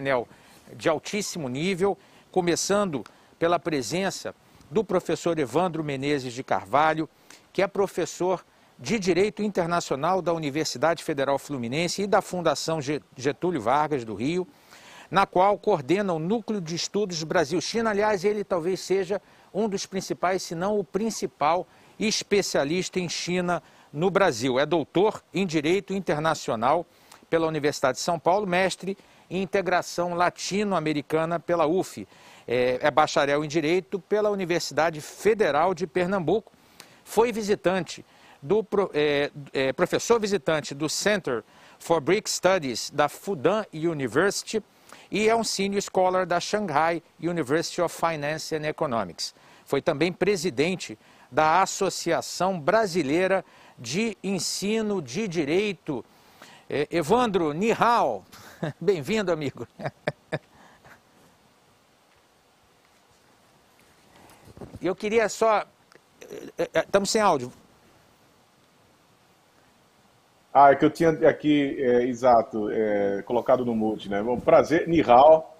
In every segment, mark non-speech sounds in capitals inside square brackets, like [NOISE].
painel de altíssimo nível, começando pela presença do professor Evandro Menezes de Carvalho, que é professor de Direito Internacional da Universidade Federal Fluminense e da Fundação Getúlio Vargas do Rio, na qual coordena o Núcleo de Estudos Brasil-China. Aliás, ele talvez seja um dos principais, se não o principal especialista em China no Brasil. É doutor em Direito Internacional pela Universidade de São Paulo, mestre Integração Latino-Americana pela UF. É, é bacharel em Direito pela Universidade Federal de Pernambuco. Foi visitante do é, é, professor visitante do Center for Brick Studies da Fudan University e é um senior scholar da Shanghai University of Finance and Economics. Foi também presidente da Associação Brasileira de Ensino de Direito. É, Evandro Nihal, [LAUGHS] Bem-vindo, amigo. [LAUGHS] Eu queria só. Estamos eh, eh, eh, sem áudio. Ah, é que eu tinha aqui, é, exato, é, colocado no mute, né? Bom, prazer, Nihal.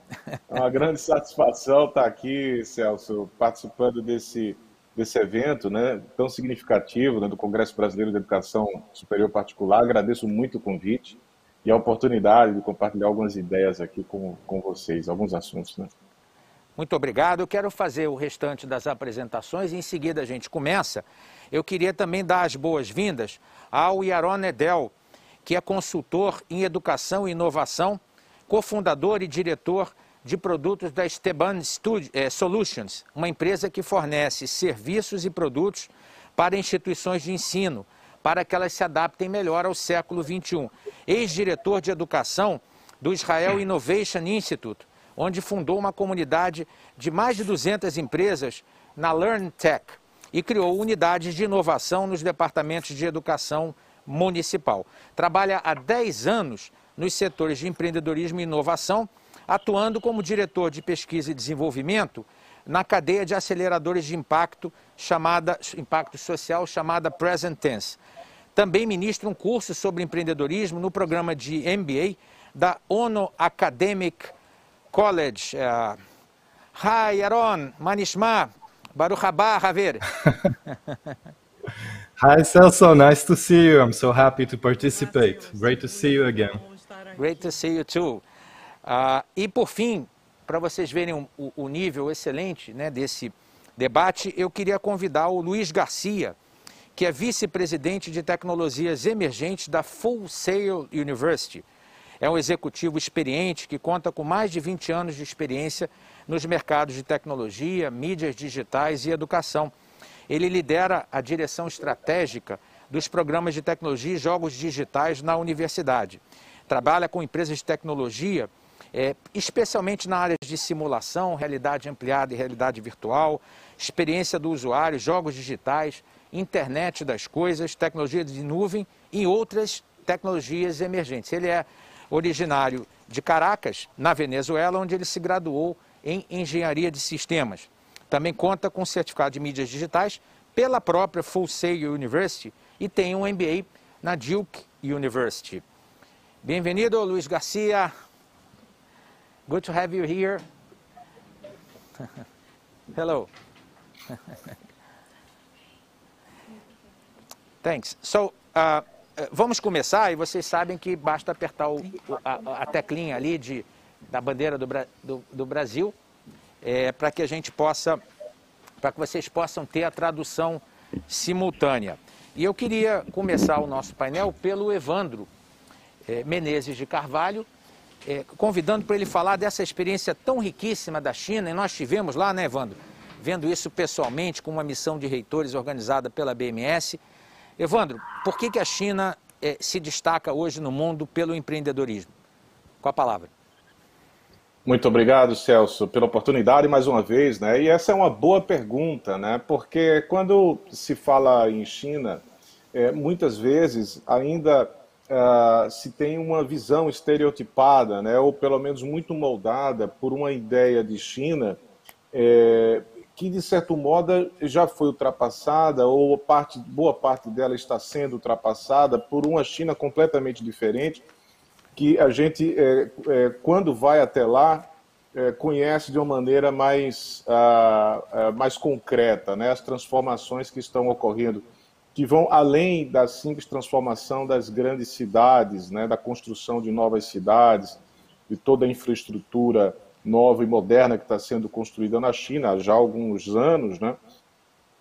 É uma grande [LAUGHS] satisfação estar tá aqui, Celso, participando desse, desse evento né, tão significativo né, do Congresso Brasileiro de Educação Superior Particular. Agradeço muito o convite e a oportunidade de compartilhar algumas ideias aqui com, com vocês, alguns assuntos. Né? Muito obrigado. Eu quero fazer o restante das apresentações e em seguida a gente começa. Eu queria também dar as boas-vindas ao Yaron Edel, que é consultor em educação e inovação, cofundador e diretor de produtos da Esteban eh, Solutions, uma empresa que fornece serviços e produtos para instituições de ensino para que elas se adaptem melhor ao século XXI. Ex-diretor de educação do Israel Innovation Institute, onde fundou uma comunidade de mais de 200 empresas na LearnTech e criou unidades de inovação nos departamentos de educação municipal. Trabalha há 10 anos nos setores de empreendedorismo e inovação, atuando como diretor de pesquisa e desenvolvimento na cadeia de aceleradores de impacto, chamada, impacto social, chamada Present Tense. Também ministra um curso sobre empreendedorismo no programa de MBA da ONU Academic College. É, Hi, Aaron, Manishma, Baruch haba, Haver. [LAUGHS] Hi, Celso. Nice to see you. I'm so happy to participate. Great to see you again. Great to see you too. Uh, e por fim, para vocês verem o, o nível excelente né, desse debate, eu queria convidar o Luiz Garcia, que é vice-presidente de tecnologias emergentes da Full Sail University. É um executivo experiente que conta com mais de 20 anos de experiência nos mercados de tecnologia, mídias digitais e educação. Ele lidera a direção estratégica dos programas de tecnologia e jogos digitais na universidade. Trabalha com empresas de tecnologia é, especialmente na área de simulação, realidade ampliada e realidade virtual, experiência do usuário, jogos digitais, internet das coisas, tecnologia de nuvem e outras tecnologias emergentes. Ele é originário de Caracas, na Venezuela, onde ele se graduou em engenharia de sistemas. Também conta com certificado de mídias digitais pela própria Full Sail University e tem um MBA na Duke University. Bem-vindo, Luiz Garcia. Good to have you here. [LAUGHS] Hello. [LAUGHS] Thanks. So, uh, uh, vamos começar e vocês sabem que basta apertar o, a, a, teclinha ali de, da bandeira do, do, do Brasil é, para que a gente possa, para que vocês possam ter a tradução simultânea. E eu queria começar o nosso painel pelo Evandro é, Menezes de Carvalho, é, convidando para ele falar dessa experiência tão riquíssima da China. E nós estivemos lá, né, Evandro? Vendo isso pessoalmente com uma missão de reitores organizada pela BMS. Evandro, por que, que a China é, se destaca hoje no mundo pelo empreendedorismo? Com a palavra. Muito obrigado, Celso, pela oportunidade mais uma vez, né? E essa é uma boa pergunta, né? Porque quando se fala em China, é, muitas vezes ainda Uh, se tem uma visão estereotipada, né, ou pelo menos muito moldada por uma ideia de China é, que, de certo modo, já foi ultrapassada, ou parte, boa parte dela está sendo ultrapassada por uma China completamente diferente, que a gente, é, é, quando vai até lá, é, conhece de uma maneira mais, uh, uh, mais concreta né, as transformações que estão ocorrendo que vão além da simples transformação das grandes cidades, né, da construção de novas cidades, de toda a infraestrutura nova e moderna que está sendo construída na China há já alguns anos, né,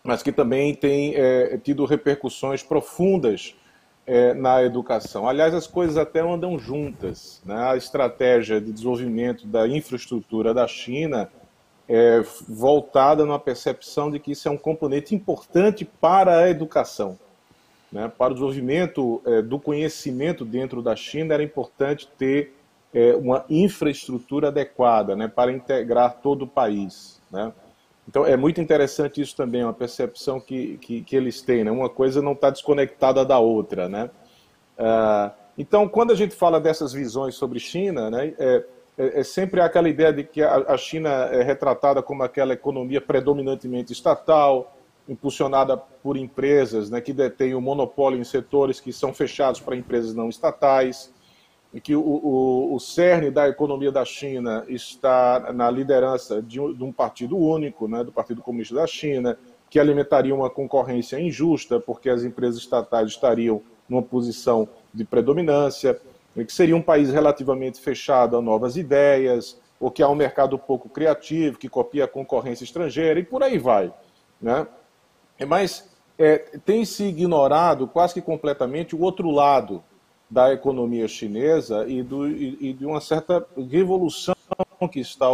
mas que também tem é, tido repercussões profundas é, na educação. Aliás, as coisas até andam juntas. Né? A estratégia de desenvolvimento da infraestrutura da China é, voltada numa percepção de que isso é um componente importante para a educação. Né? Para o desenvolvimento é, do conhecimento dentro da China, era importante ter é, uma infraestrutura adequada né? para integrar todo o país. Né? Então, é muito interessante isso também, é uma percepção que, que, que eles têm. Né? Uma coisa não está desconectada da outra. Né? Ah, então, quando a gente fala dessas visões sobre China, né? é, é, é sempre aquela ideia de que a, a China é retratada como aquela economia predominantemente estatal, impulsionada por empresas né, que detêm o monopólio em setores que são fechados para empresas não estatais, e que o, o, o cerne da economia da China está na liderança de um, de um partido único, né, do Partido Comunista da China, que alimentaria uma concorrência injusta, porque as empresas estatais estariam numa posição de predominância que seria um país relativamente fechado a novas ideias, ou que há um mercado pouco criativo, que copia a concorrência estrangeira, e por aí vai. Né? É, mas é, tem se ignorado quase que completamente o outro lado da economia chinesa e, do, e, e de uma certa revolução que está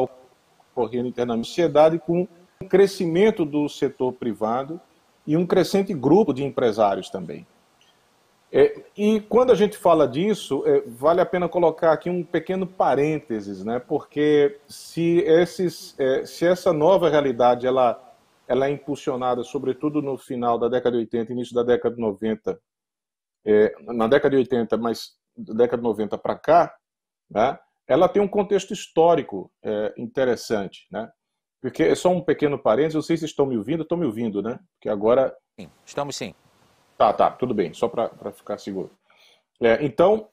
ocorrendo internamente na sociedade com um crescimento do setor privado e um crescente grupo de empresários também. É, e quando a gente fala disso, é, vale a pena colocar aqui um pequeno parênteses, né? porque se, esses, é, se essa nova realidade ela, ela é impulsionada, sobretudo no final da década de 80, início da década de 90, é, na década de 80, mas década de 90 para cá, né? ela tem um contexto histórico é, interessante. Né? Porque é só um pequeno parênteses, eu sei se estão me ouvindo, estão me ouvindo, né? Porque agora. Sim, estamos sim. Tá, tá, tudo bem, só para ficar seguro. É, então,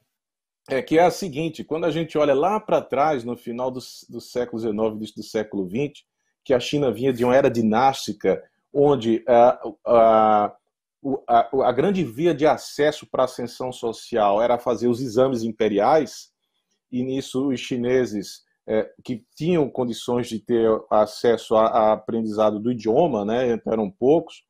é que é a seguinte: quando a gente olha lá para trás, no final do, do século XIX, início do século XX, que a China vinha de uma era dinástica, onde é, a, a, a, a grande via de acesso para a ascensão social era fazer os exames imperiais, e nisso os chineses é, que tinham condições de ter acesso a, aprendizado do idioma, né, eram poucos,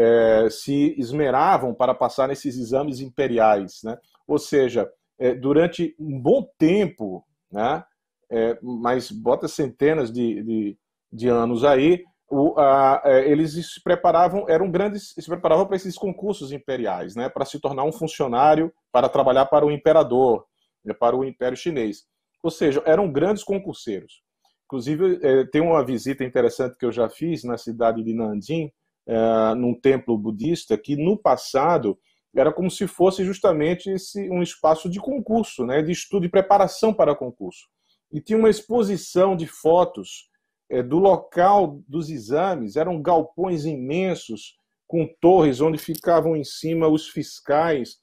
é, se esmeravam para passar nesses exames imperiais. Né? Ou seja, é, durante um bom tempo, né, é, mas bota centenas de, de, de anos aí, o, a, é, eles se preparavam, eram grandes, se preparavam para esses concursos imperiais, né, para se tornar um funcionário, para trabalhar para o imperador, né? para o Império Chinês. Ou seja, eram grandes concurseiros. Inclusive, é, tem uma visita interessante que eu já fiz na cidade de Nanjing, é, num templo budista que no passado era como se fosse justamente esse, um espaço de concurso, né, de estudo e preparação para concurso. E tinha uma exposição de fotos é, do local dos exames, eram galpões imensos com torres onde ficavam em cima os fiscais.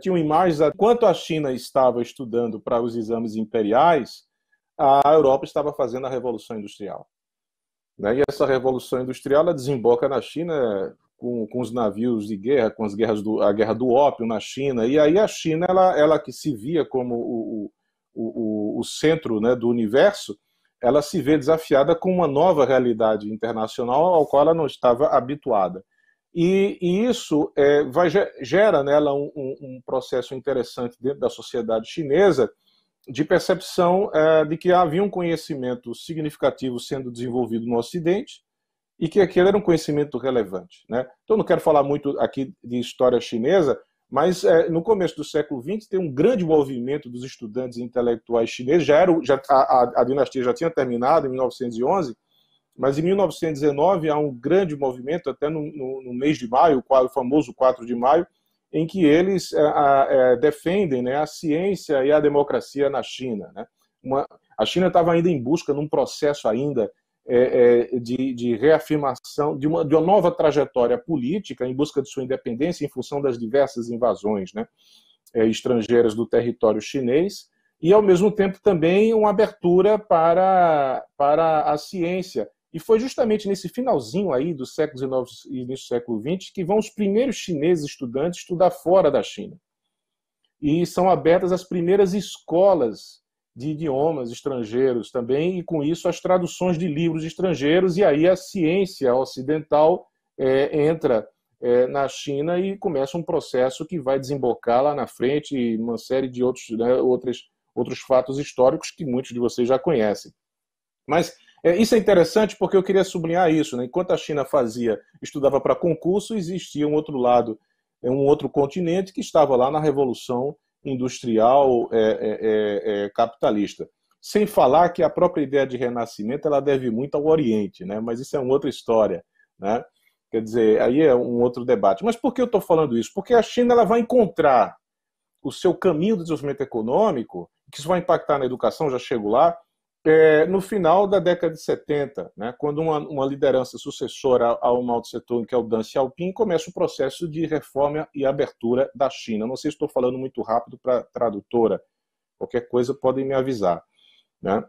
Tinham imagens. quanto a China estava estudando para os exames imperiais, a Europa estava fazendo a Revolução Industrial. Né? E essa Revolução Industrial ela desemboca na China é, com, com, os navios de guerra, com as guerras do, a guerra do ópio na China. E aí a China, ela, ela que se via como o, o, o, o centro né, do universo, ela se vê desafiada com uma nova realidade internacional ao qual ela não estava habituada. E, e isso é, vai, gera nela um, um, um processo interessante dentro da sociedade chinesa, de percepção é, de que havia um conhecimento significativo sendo desenvolvido no Ocidente e que aquele era um conhecimento relevante. Né? Então, não quero falar muito aqui de história chinesa, mas é, no começo do século XX tem um grande movimento dos estudantes intelectuais chineses. Já era, já, a, a, dinastia já tinha terminado em 1911, mas em 1919 há um grande movimento, até no, no, no mês de maio, o famoso 4 de maio, em que eles é, a, a, é, defendem né, a ciência e a democracia na China. Né? Uma, a China estava ainda em busca, num processo ainda é, é, de, de, reafirmação, de uma, de uma, nova trajetória política em busca de sua independência em função das diversas invasões né, é, estrangeiras do território chinês e, ao mesmo tempo, também uma abertura para, para a ciência e foi justamente nesse finalzinho aí do século XIX e início do século XX que vão os primeiros chineses estudantes estudar fora da China. E são abertas as primeiras escolas de idiomas estrangeiros também, e com isso as traduções de livros estrangeiros, e aí a ciência ocidental é, entra é, na China e começa um processo que vai desembocar lá na frente uma série de outros, né, outros, outros fatos históricos que muitos de vocês já conhecem. Mas é, isso é interessante porque eu queria sublinhar isso. Né? Enquanto a China fazia, estudava para concurso, existia um outro lado, é, um outro continente que estava lá na revolução industrial é é, é, é, capitalista. Sem falar que a própria ideia de renascimento ela deve muito ao Oriente, né? mas isso é uma outra história. Né? Quer dizer, aí é um outro debate. Mas por que eu estou falando isso? Porque a China ela vai encontrar o seu caminho do desenvolvimento econômico, que isso vai impactar na educação, já chego lá, é, no final da década de 70, né, quando uma, uma liderança sucessora ao Mao Tse-tung, que é o Deng Xiaoping, começa o processo de reforma e abertura da China. Não sei se estou falando muito rápido para tradutora, qualquer coisa podem me avisar. Né?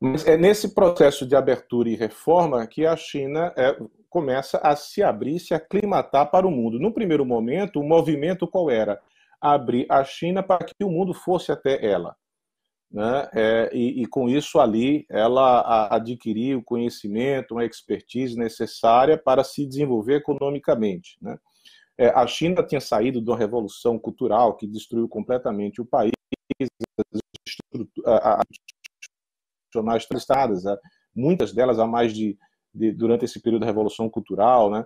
Mas é nesse processo de abertura e reforma que a China é, começa a se abrir, se aclimatar para o mundo. No primeiro momento, o movimento qual era? Abrir a China para que o mundo fosse até ela né? É, e, e, com isso ali ela adquiriu o conhecimento, uma expertise necessária para se desenvolver economicamente, né? é, a China tinha saído de uma revolução cultural que destruiu completamente o país, as estruturas estadas, né? muitas delas há mais de, de, durante esse período da revolução cultural, né?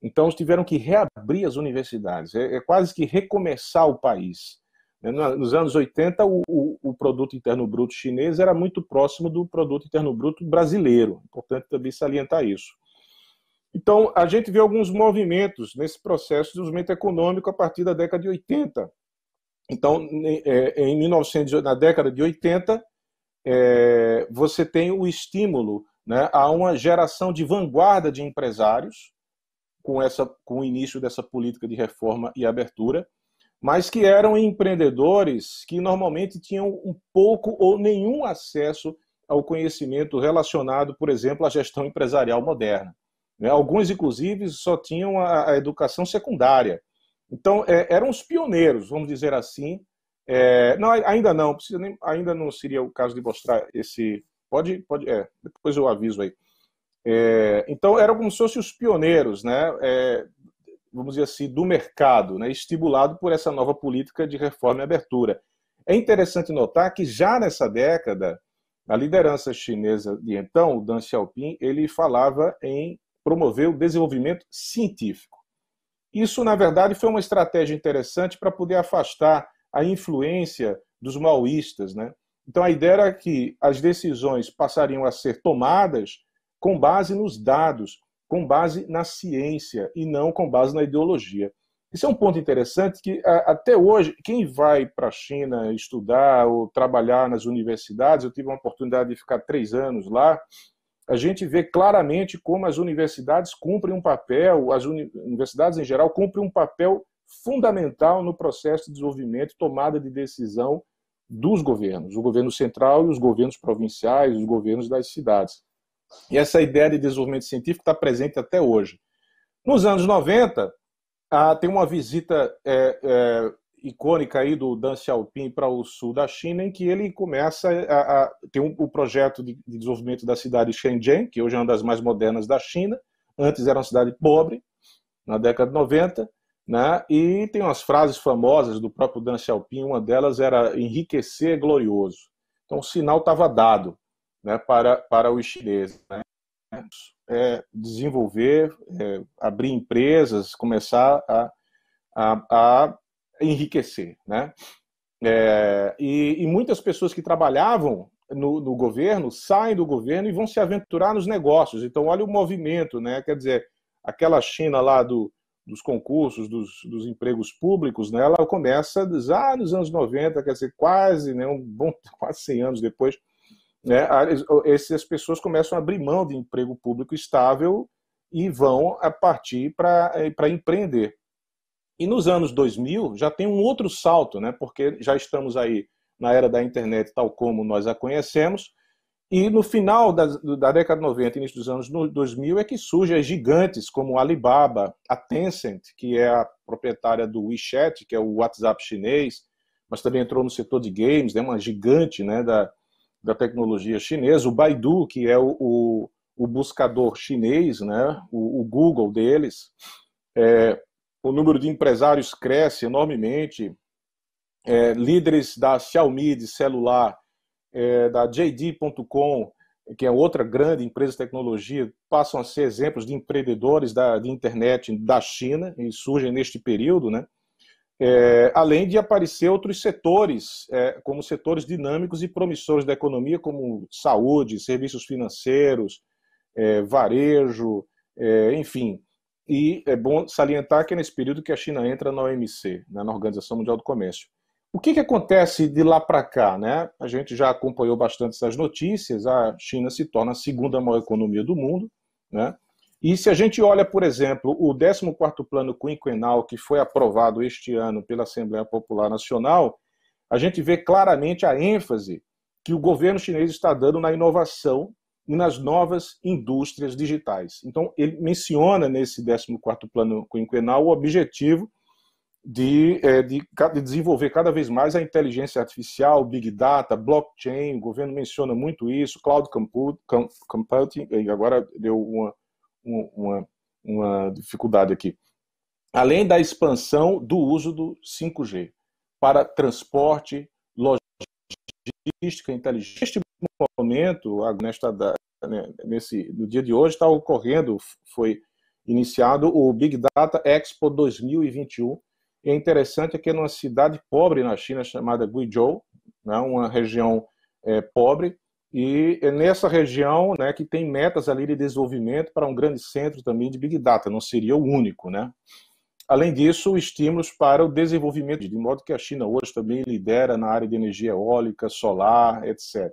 Então tiveram que reabrir as universidades, é, é quase que recomeçar o país né, nos anos 80, o, o, produto interno bruto chinês era muito próximo do produto interno bruto brasileiro. Importante também salientar isso. Então, a gente vê alguns movimentos nesse processo de desenvolvimento econômico a partir da década de 80. Então, é, em 1900, na década de 80, é, você tem o estímulo né, a uma geração de vanguarda de empresários com, essa, com o início dessa política de reforma e abertura mas que eram empreendedores que normalmente tinham um pouco ou nenhum acesso ao conhecimento relacionado, por exemplo, à gestão empresarial moderna. Né? Alguns, inclusive, só tinham a, educação secundária. Então, é, eram os pioneiros, vamos dizer assim. É, não, ainda não, nem, ainda não seria o caso de mostrar esse. Pode, pode, é, depois eu aviso aí. É, então, eram como se fossem os pioneiros, né? É, vamos dizer assim, do mercado, né, estimulado por essa nova política de reforma e abertura. É interessante notar que já nessa década, a liderança chinesa de então, o Deng Xiaoping, ele falava em promover o desenvolvimento científico. Isso, na verdade, foi uma estratégia interessante para poder afastar a influência dos maoístas. Né? Então, a ideia era que as decisões passariam a ser tomadas com base nos dados com base na ciência e não com base na ideologia. Isso é um ponto interessante que até hoje quem vai para a China estudar ou trabalhar nas universidades, eu tive uma oportunidade de ficar três anos lá, a gente vê claramente como as universidades cumprem um papel, as uni universidades em geral cumprem um papel fundamental no processo de desenvolvimento, e tomada de decisão dos governos, o governo central e os governos provinciais, os governos das cidades. E essa ideia de desenvolvimento científico está presente até hoje. Nos anos 90, há tem uma visita é, é, icônica aí do Deng Xiaoping para o sul da China, em que ele começa a, a ter um, o projeto de, de, desenvolvimento da cidade de Shenzhen, que hoje é uma das mais modernas da China. Antes era uma cidade pobre, na década de 90. Né? E tem umas frases famosas do próprio Deng Xiaoping, uma delas era enriquecer é glorioso. Então o sinal estava dado né, para, para os chineses. Né? É, desenvolver, é, abrir empresas, começar a, a, a enriquecer. Né? É, e, e, muitas pessoas que trabalhavam no, no, governo saem do governo e vão se aventurar nos negócios. Então, olha o movimento, né? quer dizer, aquela China lá do, dos concursos, dos, dos, empregos públicos, né? ela começa já ah, nos anos 90, quer dizer, quase, né? um bom, [LAUGHS] quase 100 anos depois, né, essas pessoas começam a abrir mão de emprego público estável e vão a partir para eh, empreender. E nos anos 2000 já tem um outro salto, né, porque já estamos aí na era da internet tal como nós a conhecemos, e no final da, da década de 90 início dos anos 2000 é que surgem gigantes como a Alibaba, a Tencent, que é a proprietária do WeChat, que é o WhatsApp chinês, mas também entrou no setor de games, é né, uma gigante né, da, da tecnologia chinesa, o Baidu, que é o, o, o buscador chinês, né, o, o Google deles, é, o número de empresários cresce enormemente, é, líderes da Xiaomi de celular, é, da JD.com, que é outra grande empresa de tecnologia, passam a ser exemplos de empreendedores da, de internet da China e surgem neste período, né? É, além de aparecer outros setores, é, como setores dinâmicos e promissores da economia, como saúde, serviços financeiros, é, varejo, é, enfim. E é bom salientar que é nesse período que a China entra na OMC, né, na Organização Mundial do Comércio. O que, que acontece de lá para cá? Né? A gente já acompanhou bastante essas notícias. A China se torna a segunda maior economia do mundo, né? E se a gente olha, por exemplo, o 14º Plano Quinquenal, que foi aprovado este ano pela Assembleia Popular Nacional, a gente vê claramente a ênfase que o governo chinês está dando na inovação e nas novas indústrias digitais. Então, ele menciona nesse 14º Plano Quinquenal o objetivo de, é, de, de desenvolver cada vez mais a inteligência artificial, Big Data, blockchain, o governo menciona muito isso, cloud computing, agora deu uma uma, uma dificuldade aqui. Além da expansão do uso do 5G para transporte, logística, inteligência. Neste momento, nesta, né, nesse, no dia de hoje, está ocorrendo, foi iniciado o Big Data Expo 2021. E é interessante é que é numa cidade pobre na China chamada Guizhou, né, uma região é, pobre, e é nessa região né, que tem metas ali de desenvolvimento para um grande centro também de Big Data, não seria o único. Né? Além disso, estímulos para o desenvolvimento, de modo que a China hoje também lidera na área de energia eólica, solar, etc.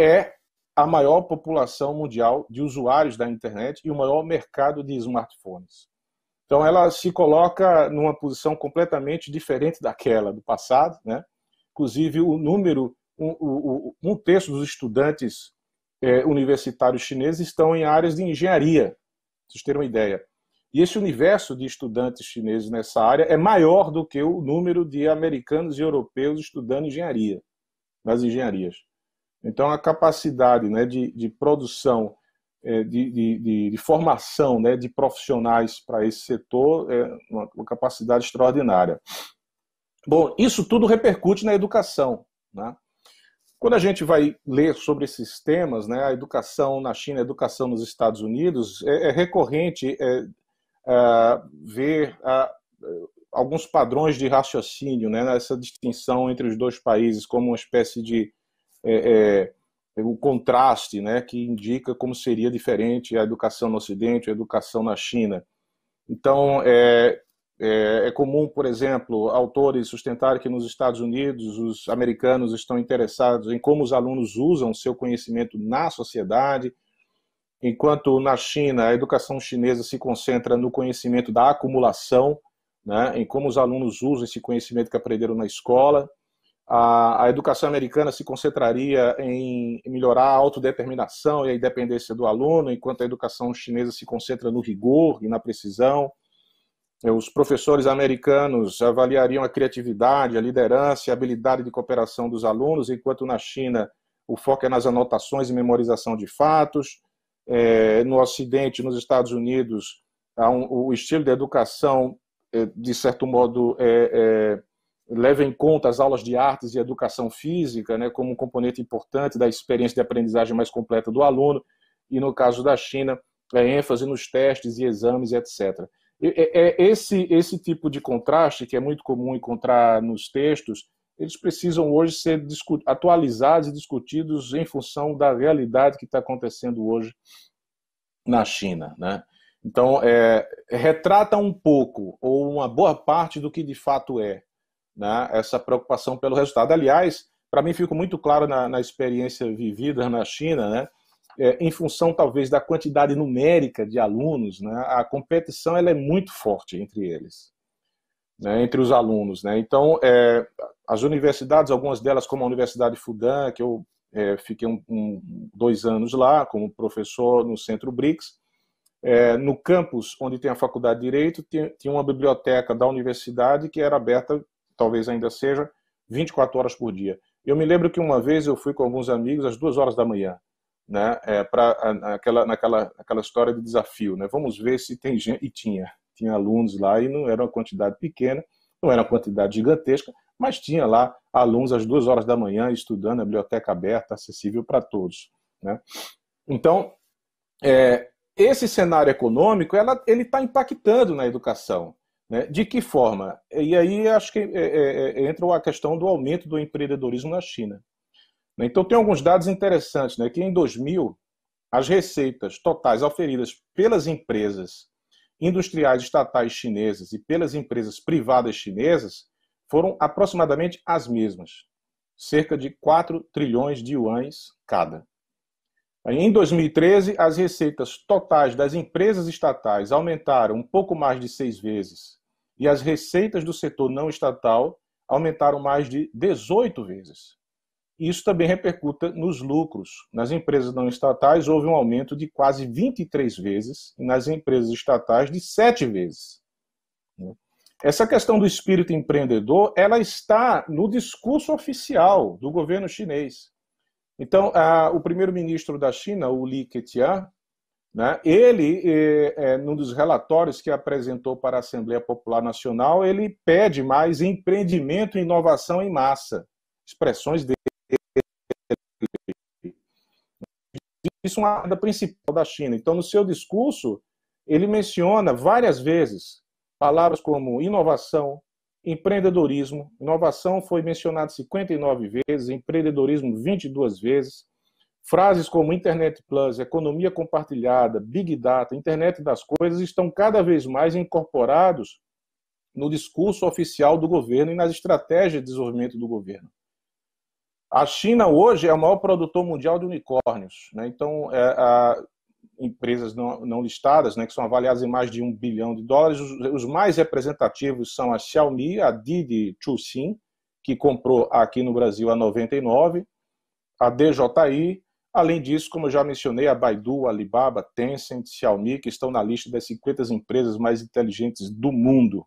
É a maior população mundial de usuários da internet e o maior mercado de smartphones. Então, ela se coloca numa posição completamente diferente daquela do passado, né? Inclusive, o número um, um, um terço dos estudantes é, universitários chineses estão em áreas de engenharia, para vocês terem uma ideia. E esse universo de estudantes chineses nessa área é maior do que o número de americanos e europeus estudando engenharia, nas engenharias. Então, a capacidade né, de, de produção, é, de, de, de, formação né, de profissionais para esse setor é uma, uma capacidade extraordinária. Bom, isso tudo repercute na educação. Né? Quando a gente vai ler sobre esses temas, né, a educação na China, a educação nos Estados Unidos, é, é recorrente é, é, ver alguns padrões de raciocínio, né, essa distinção entre os dois países como uma espécie de um é, é, contraste, né, que indica como seria diferente a educação no Ocidente, a educação na China. Então, é, é, é, comum, por exemplo, autores sustentarem que nos Estados Unidos os americanos estão interessados em como os alunos usam seu conhecimento na sociedade, enquanto na China a educação chinesa se concentra no conhecimento da acumulação, né, em como os alunos usam esse conhecimento que aprenderam na escola. A, a educação americana se concentraria em melhorar a autodeterminação e a independência do aluno, enquanto a educação chinesa se concentra no rigor e na precisão. É, os professores americanos avaliariam a criatividade, a liderança e a habilidade de cooperação dos alunos, enquanto na China o foco é nas anotações e memorização de fatos. É, no Ocidente, nos Estados Unidos, o estilo de educação, é, de certo modo, é, leva em conta as aulas de artes e educação física né, como um componente importante da experiência de aprendizagem mais completa do aluno, e no caso da China, é ênfase nos testes e exames, etc. É, é, esse, esse tipo de contraste, que é muito comum encontrar nos textos, eles precisam hoje ser atualizados e discutidos em função da realidade que está acontecendo hoje na China. Né? Então, é, retrata um pouco, ou uma boa parte do que de fato é, né? essa preocupação pelo resultado. Aliás, para mim ficou muito claro na, na experiência vivida na China, né? é, em função talvez da quantidade numérica de alunos, né, a competição ela é muito forte entre eles, né, entre os alunos. Né? Então, é, as universidades, algumas delas, como a Universidade Fudan, que eu é, fiquei um, um, dois anos lá como professor no Centro BRICS, é, no campus onde tem a Faculdade de Direito, tinha, tinha uma biblioteca da universidade que era aberta, talvez ainda seja, 24 horas por dia. Eu me lembro que uma vez eu fui com alguns amigos às duas horas da manhã né, é, pra, naquela, naquela, história de desafio. Né? Vamos ver se tem gente. E tinha, tinha alunos lá e não era uma quantidade pequena, não era uma quantidade gigantesca, mas tinha lá alunos às duas horas da manhã estudando, a biblioteca aberta, acessível para todos. Né? Então, é, esse cenário econômico ela, ele está impactando na educação. Né? De que forma? E aí acho que é, é, é entra a questão do aumento do empreendedorismo na China. Né? Então, tem alguns dados interessantes, né? que em 2000, as receitas totais oferidas pelas empresas industriais estatais chinesas e pelas empresas privadas chinesas foram aproximadamente as mesmas, cerca de 4 trilhões de yuans cada. Em 2013, as receitas totais das empresas estatais aumentaram um pouco mais de seis vezes e as receitas do setor não estatal aumentaram mais de 18 vezes. Isso também repercuta nos lucros. Nas empresas não estatais, houve um aumento de quase 23 vezes, e nas empresas estatais, de 7 vezes. Essa questão do espírito empreendedor, ela está no discurso oficial do governo chinês. Então, a, o primeiro-ministro da China, o Li Keqiang, né, ele, é, é, num dos relatórios que apresentou para a Assembleia Popular Nacional, ele pede mais empreendimento e inovação em massa, expressões dele. isso é uma agenda principal da China. Então, no seu discurso, ele menciona várias vezes palavras como inovação, empreendedorismo. Inovação foi mencionada 59 vezes, empreendedorismo 22 vezes. Frases como Internet Plus, economia compartilhada, Big Data, Internet das Coisas estão cada vez mais incorporados no discurso oficial do governo e nas estratégias de desenvolvimento do governo. A China hoje é o maior produtor mundial de unicórnios. Né? Então, é, a, empresas não, não listadas, né, que são avaliadas em mais de um bilhão de dólares, os, os mais representativos são a Xiaomi, a Didi Chuxin, que comprou aqui no Brasil a 99, a DJI, além disso, como eu já mencionei, a Baidu, a Alibaba, Tencent, Xiaomi, que estão na lista das 50 empresas mais inteligentes do mundo,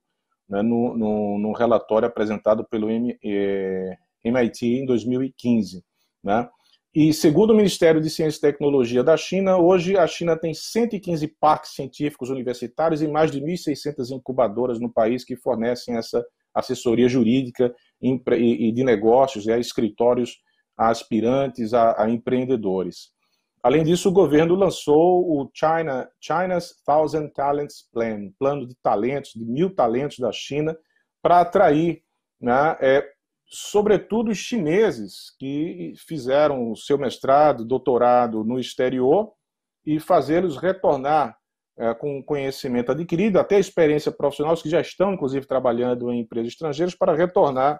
né, no, no, no relatório apresentado pelo M, eh, em Haiti em 2015. Né? E segundo o Ministério de Ciência e Tecnologia da China, hoje a China tem 115 parques científicos universitários e mais de 1.600 incubadoras no país que fornecem essa assessoria jurídica e de negócios, e né? a escritórios a aspirantes, a, a empreendedores. Além disso, o governo lançou o China, China's Thousand Talents Plan, plano de talentos, de mil talentos da China, para atrair né, é, sobretudo os chineses que fizeram o seu mestrado, doutorado no exterior e fazê-los retornar é, com conhecimento adquirido, até experiência profissional, os que já estão, inclusive, trabalhando em empresas estrangeiras, para retornar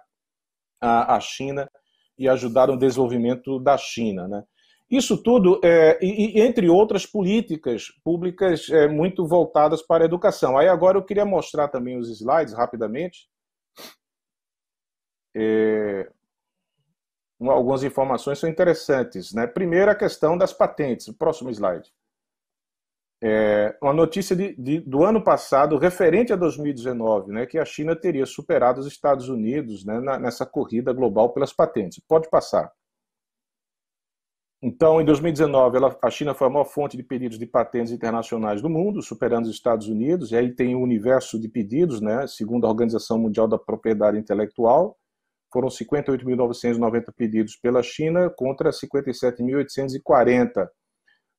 à, à China e ajudar no desenvolvimento da China. Né? Isso tudo, é, e, e, entre outras políticas públicas é, muito voltadas para a educação. Aí agora eu queria mostrar também os slides rapidamente, é, algumas informações são interessantes. Né? Primeiro, a questão das patentes. O próximo slide. É, uma notícia de, de, do ano passado, referente a 2019, né, que a China teria superado os Estados Unidos né, na, nessa corrida global pelas patentes. Pode passar. Então, em 2019, ela, a China foi a maior fonte de pedidos de patentes internacionais do mundo, superando os Estados Unidos, e aí tem o universo de pedidos, né, segundo a Organização Mundial da Propriedade Intelectual, foram 58.990 pedidos pela China contra 57.840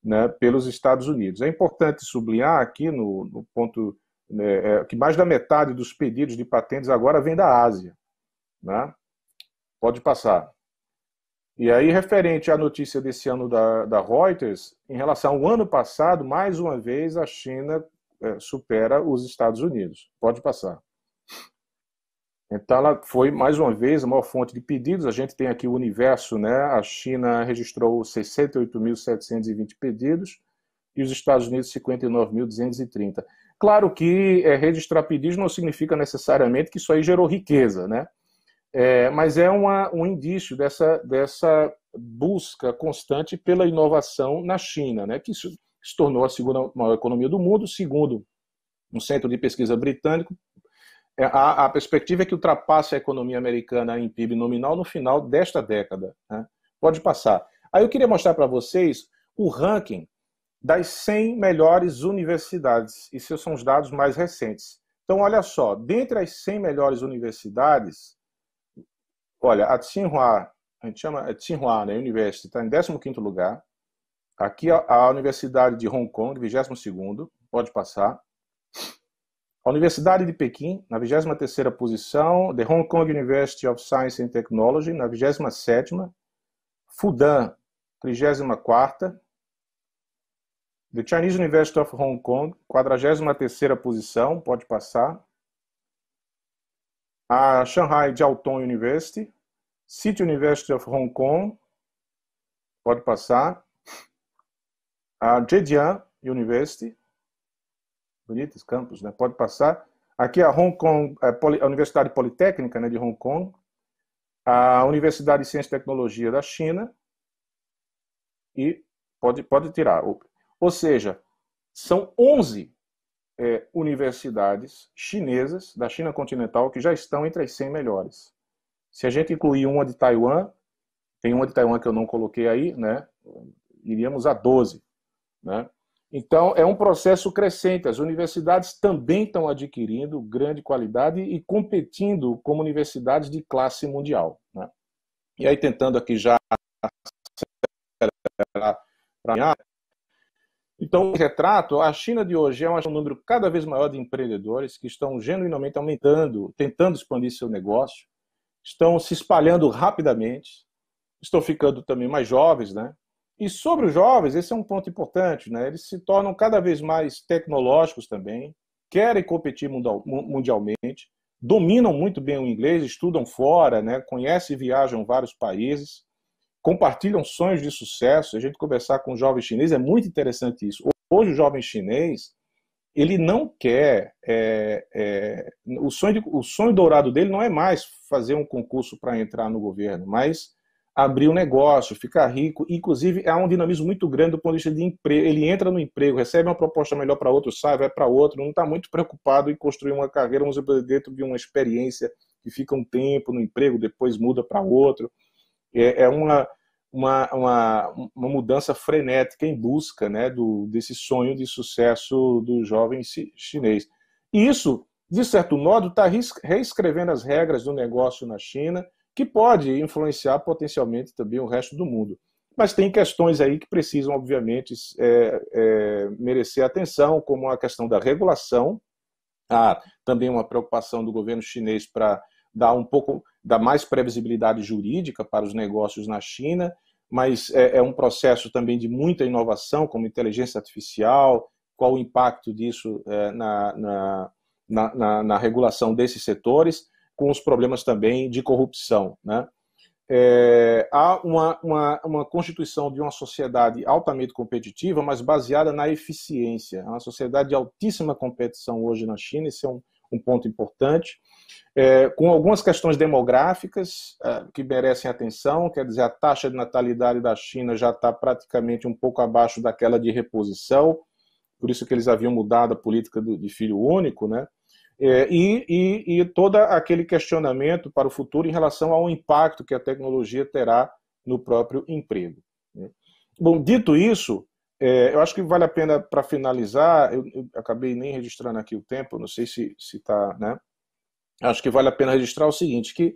né, pelos Estados Unidos. É importante sublinhar aqui no, no ponto né, é, que mais da metade dos pedidos de patentes agora vem da Ásia. Né? Pode passar. E aí, referente à notícia desse ano da, da Reuters, em relação ao ano passado, mais uma vez a China é, supera os Estados Unidos. Pode passar. Então, ela foi, mais uma vez, a maior fonte de pedidos. A gente tem aqui o universo, né? A China registrou 68.720 pedidos e os Estados Unidos 59.230. Claro que é, registrar pedidos não significa necessariamente que isso aí gerou riqueza, né? É, mas é uma, um indício dessa, dessa busca constante pela inovação na China, né? Que se tornou a segunda maior economia do mundo, segundo um centro de pesquisa britânico, é, a, a perspectiva é que ultrapasse a economia americana em PIB nominal no final desta década. Né? Pode passar. Aí eu queria mostrar para vocês o ranking das 100 melhores universidades. esses são os dados mais recentes. Então, olha só, dentre as 100 melhores universidades, olha, a Tsinghua, a gente chama a é Tsinghua né, University, está em 15º lugar. Aqui a, a Universidade de Hong Kong, 22º, pode passar. A Universidade de Pequim, na 23ª posição, The Hong Kong University of Science and Technology, na 27ª, Fudan, 34ª, The Chinese University of Hong Kong, 43ª posição, pode passar. A Shanghai Jiao Tong University, City University of Hong Kong, pode passar. A Zhejiang University, bonitos campos, né? Pode passar. Aqui é a Hong Kong, é, a Universidade Politécnica né, de Hong Kong, a Universidade de Ciência e Tecnologia da China e pode, pode tirar. Ou seja, são 11 é, universidades chinesas da China continental que já estão entre as 100 melhores. Se a gente incluir uma de Taiwan, tem uma de Taiwan que eu não coloquei aí, né? Iríamos a 12, né? Então, é um processo crescente. As universidades também estão adquirindo grande qualidade e competindo como universidades de classe mundial. Né? E aí, tentando aqui já acelerar Então, o retrato, a China de hoje é um número cada vez maior de empreendedores que estão genuinamente aumentando, tentando expandir seu negócio, estão se espalhando rapidamente, estão ficando também mais jovens, né? E sobre os jovens, esse é um ponto importante, né? Eles se tornam cada vez mais tecnológicos também, querem competir mundialmente, dominam muito bem o inglês, estudam fora, né? Conhecem e viajam vários países, compartilham sonhos de sucesso. A gente conversar com jovens jovem chinês é muito interessante isso. Hoje o jovem chinês ele não quer é, é, o sonho de, o sonho dourado dele não é mais fazer um concurso para entrar no governo, mas abrir um negócio, ficar rico. Inclusive, há é um dinamismo muito grande do ponto de vista de emprego. Ele entra no emprego, recebe uma proposta melhor para outro, sai, vai para outro, não está muito preocupado em construir uma carreira dentro de uma experiência que fica um tempo no emprego, depois muda para outro. É, é, uma, uma, uma, uma, mudança frenética em busca né, do, desse sonho de sucesso do jovem chinês. E isso, de certo modo, está reescrevendo as regras do negócio na China – que pode influenciar potencialmente também o resto do mundo. Mas tem questões aí que precisam, obviamente, é, é, merecer atenção, como a questão da regulação. Há também uma preocupação do governo chinês para dar um pouco, dar mais previsibilidade jurídica para os negócios na China, mas é, é um processo também de muita inovação, como inteligência artificial, qual o impacto disso é, na na, na, na regulação desses setores com os problemas também de corrupção. Né? É, há uma, uma, uma, constituição de uma sociedade altamente competitiva, mas baseada na eficiência. É uma sociedade de altíssima competição hoje na China, esse é um, um ponto importante. É, com algumas questões demográficas é, que merecem atenção, quer dizer, a taxa de natalidade da China já está praticamente um pouco abaixo daquela de reposição, por isso que eles haviam mudado a política do, de filho único, né? É, e, e, e, todo aquele questionamento para o futuro em relação ao impacto que a tecnologia terá no próprio emprego. Né? Bom, dito isso, é, eu acho que vale a pena para finalizar, eu, eu, acabei nem registrando aqui o tempo, não sei se está, se tá, né? Acho que vale a pena registrar o seguinte, que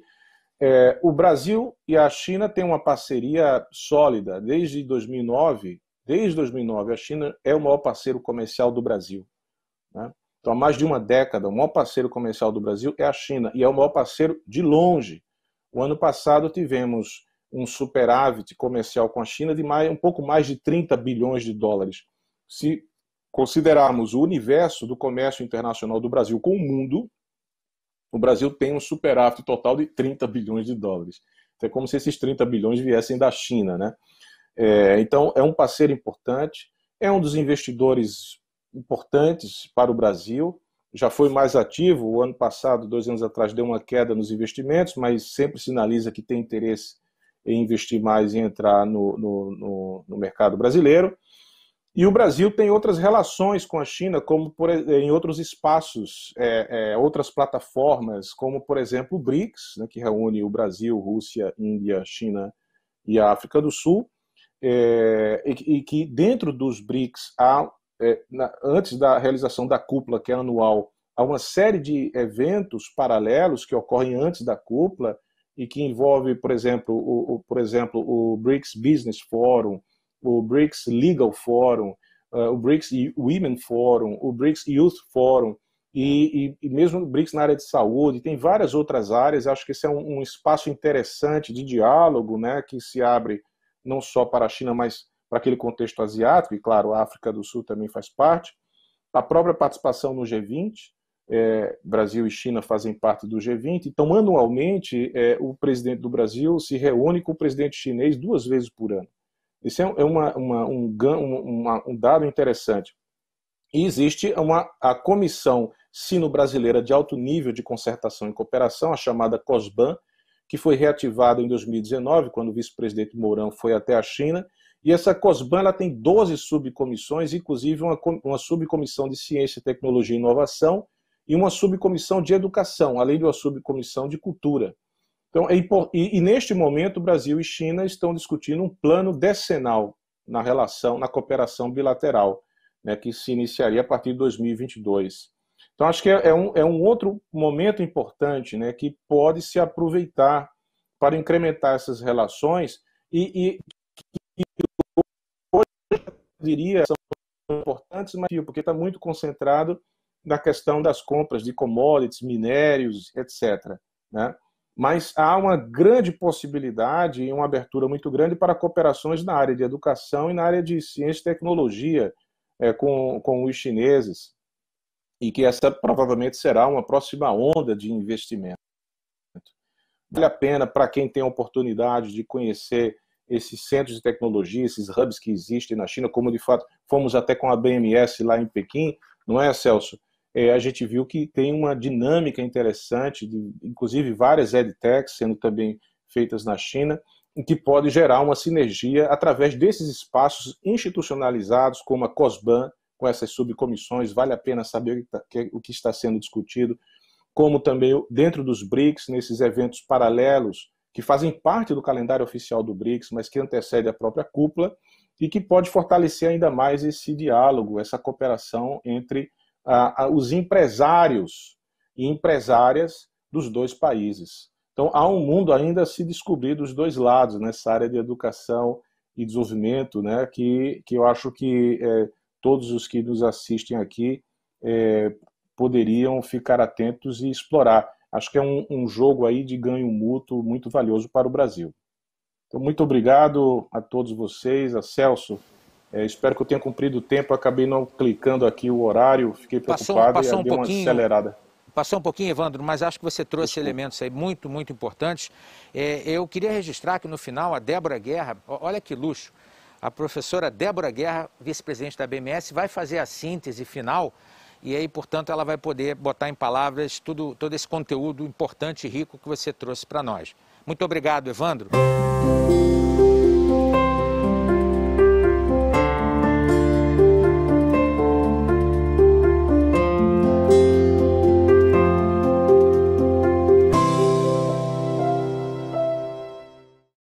é, o Brasil e a China têm uma parceria sólida desde 2009. Desde 2009, a China é o maior parceiro comercial do Brasil. Né? Então, há mais de uma década, o maior parceiro comercial do Brasil é a China, e é o maior parceiro de longe. O ano passado tivemos um superávit comercial com a China de mais, um pouco mais de 30 bilhões de dólares. Se considerarmos o universo do comércio internacional do Brasil com o mundo, o Brasil tem um superávit total de 30 bilhões de dólares. Então, é como se esses 30 bilhões viessem da China, né? É, então, é um parceiro importante, é um dos investidores importantes para o Brasil. Já foi mais ativo o ano passado, dois anos atrás, deu uma queda nos investimentos, mas sempre sinaliza que tem interesse em investir mais e entrar no, no, no, no mercado brasileiro. E o Brasil tem outras relações com a China, como por, em outros espaços, é, é, outras plataformas, como por exemplo o BRICS, né, que reúne o Brasil, Rússia, Índia, China e a África do Sul, é, e, e, que dentro dos BRICS há é, na, antes da realização da cúpula, que é anual, há uma série de eventos paralelos que ocorrem antes da cúpula e que envolve, por exemplo, o, o por exemplo, o BRICS Business Forum, o BRICS Legal Forum, uh, o BRICS Women Forum, o BRICS Youth Forum e, e, e, mesmo o BRICS na área de saúde. Tem várias outras áreas. Acho que esse é um, um espaço interessante de diálogo, né, que se abre não só para a China, mas para aquele contexto asiático, e claro, a África do Sul também faz parte, a própria participação no G20, é, Brasil e China fazem parte do G20, então anualmente é, o presidente do Brasil se reúne com o presidente chinês duas vezes por ano. Isso é uma, uma, um, uma, um, dado interessante. E existe uma, a Comissão Sino-Brasileira de Alto Nível de Concertação e Cooperação, a chamada COSBAN, que foi reativada em 2019, quando o vice-presidente Mourão foi até a China, e essa COSBAN ela tem 12 subcomissões, inclusive uma, uma subcomissão de Ciência, Tecnologia e Inovação e uma subcomissão de Educação, além de uma subcomissão de Cultura. Então, é e, e, neste momento, Brasil e China estão discutindo um plano decenal na relação, na cooperação bilateral, né, que se iniciaria a partir de 2022. Então, acho que é, é, um, é um outro momento importante né, que pode se aproveitar para incrementar essas relações e, e, diria são importantes, mas porque está muito concentrado na questão das compras de commodities, minérios, etc. Né? Mas há uma grande possibilidade e uma abertura muito grande para cooperações na área de educação e na área de ciência e tecnologia é, com, com os chineses, e que essa provavelmente será uma próxima onda de investimento. Vale a pena para quem tem a oportunidade de conhecer esses centros de tecnologia, esses hubs que existem na China, como de fato fomos até com a BMS lá em Pequim, não é, Celso? É, a gente viu que tem uma dinâmica interessante, de, inclusive várias edtechs sendo também feitas na China, que pode gerar uma sinergia através desses espaços institucionalizados, como a COSBAN, com essas subcomissões, vale a pena saber o que tá, está sendo discutido, como também dentro dos BRICS, nesses eventos paralelos que fazem parte do calendário oficial do BRICS, mas que antecede a própria cúpula e que pode fortalecer ainda mais esse diálogo, essa cooperação entre ah, os empresários e empresárias dos dois países. Então, há um mundo ainda a se descobrir dos dois lados nessa área de educação e desenvolvimento, né, que, que eu acho que é, todos os que nos assistem aqui é, poderiam ficar atentos e explorar. Acho que é um, um jogo aí de ganho mútuo muito valioso para o Brasil. Então, muito obrigado a todos vocês, a Celso. É, espero que eu tenha cumprido o tempo. Acabei não clicando aqui o horário, fiquei preocupado passou, e um dei uma acelerada. Passou um pouquinho, Evandro, mas acho que você trouxe Desculpa. elementos aí muito, muito importantes. É, eu queria registrar que no final a Débora Guerra, olha que luxo, a professora Débora Guerra, vice-presidente da BMS, vai fazer a síntese final e aí, portanto, ela vai poder botar em palavras tudo, todo esse conteúdo importante e rico que você trouxe para nós. Muito obrigado, Evandro.